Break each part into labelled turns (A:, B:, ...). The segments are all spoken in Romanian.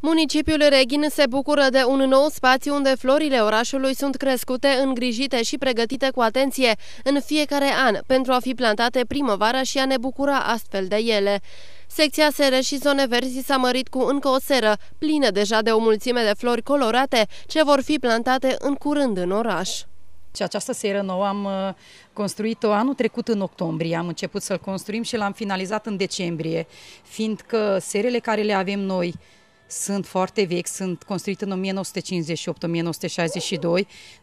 A: Municipiul Reghin se bucură de un nou spațiu unde florile orașului sunt crescute, îngrijite și pregătite cu atenție în fiecare an pentru a fi plantate primăvara și a ne bucura astfel de ele. Secția Sere și Zone Verzi s-a mărit cu încă o seră, plină deja de o mulțime de flori colorate, ce vor fi plantate în curând în
B: oraș. Și această seră nouă am uh, construit-o anul trecut în octombrie, am început să-l construim și l-am finalizat în decembrie, fiindcă serele care le avem noi, sunt foarte vechi, sunt construite în 1958-1962,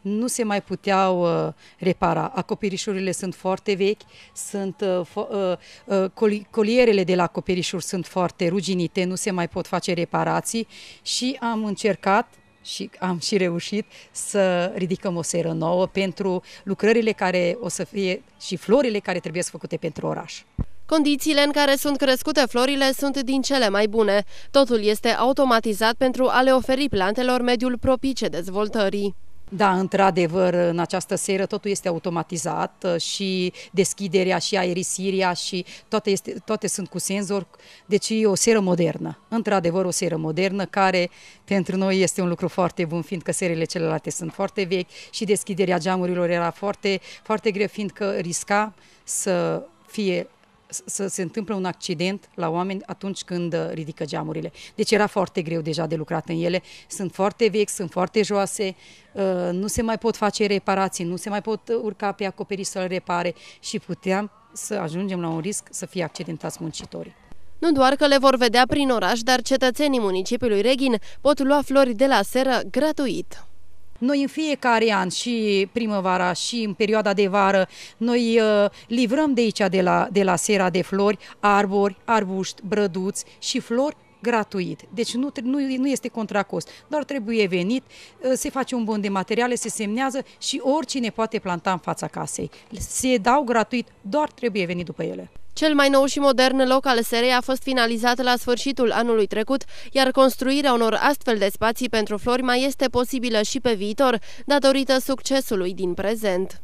B: nu se mai puteau uh, repara. Acoperișurile sunt foarte vechi, sunt uh, uh, uh colierele de la acoperișuri sunt foarte ruginite, nu se mai pot face reparații și am încercat și am și reușit să ridicăm o seră nouă pentru lucrările care o să fie și florile care trebuie să făcute pentru oraș.
A: Condițiile în care sunt crescute florile sunt din cele mai bune. Totul este
B: automatizat pentru a le oferi plantelor mediul propice dezvoltării. Da, într-adevăr, în această seră totul este automatizat uh, și deschiderea și aerisirea și toate, este, toate sunt cu senzor, deci e o seră modernă. Într-adevăr, o seră modernă care pentru noi este un lucru foarte bun, fiindcă serele celelalte sunt foarte vechi și deschiderea geamurilor era foarte, foarte greu, fiindcă risca să fie să se întâmple un accident la oameni atunci când uh, ridică geamurile. Deci era foarte greu deja de lucrat în ele. Sunt foarte vechi, sunt foarte joase, uh, nu se mai pot face reparații, nu se mai pot uh, urca pe acoperiș să-l repare și puteam să ajungem la un risc să fie accidentați muncitorii.
A: Nu doar că le vor vedea prin oraș, dar cetățenii
B: municipiului Reghin pot lua flori de la seră gratuit. Noi în fiecare an și primăvara și în perioada de vară noi uh, livrăm de aici de la, de la Sera de Flori arbori, arbuști, brăduți și flori gratuit. Deci nu, nu, nu este contracost, doar trebuie venit, ă, se face un bon de materiale, se semnează și oricine poate planta în fața casei. Se dau gratuit, doar trebuie venit după ele.
A: Cel mai nou și modern loc al serei a fost finalizat la sfârșitul anului trecut, iar construirea unor astfel de spații pentru flori mai este posibilă și pe viitor, datorită succesului din prezent.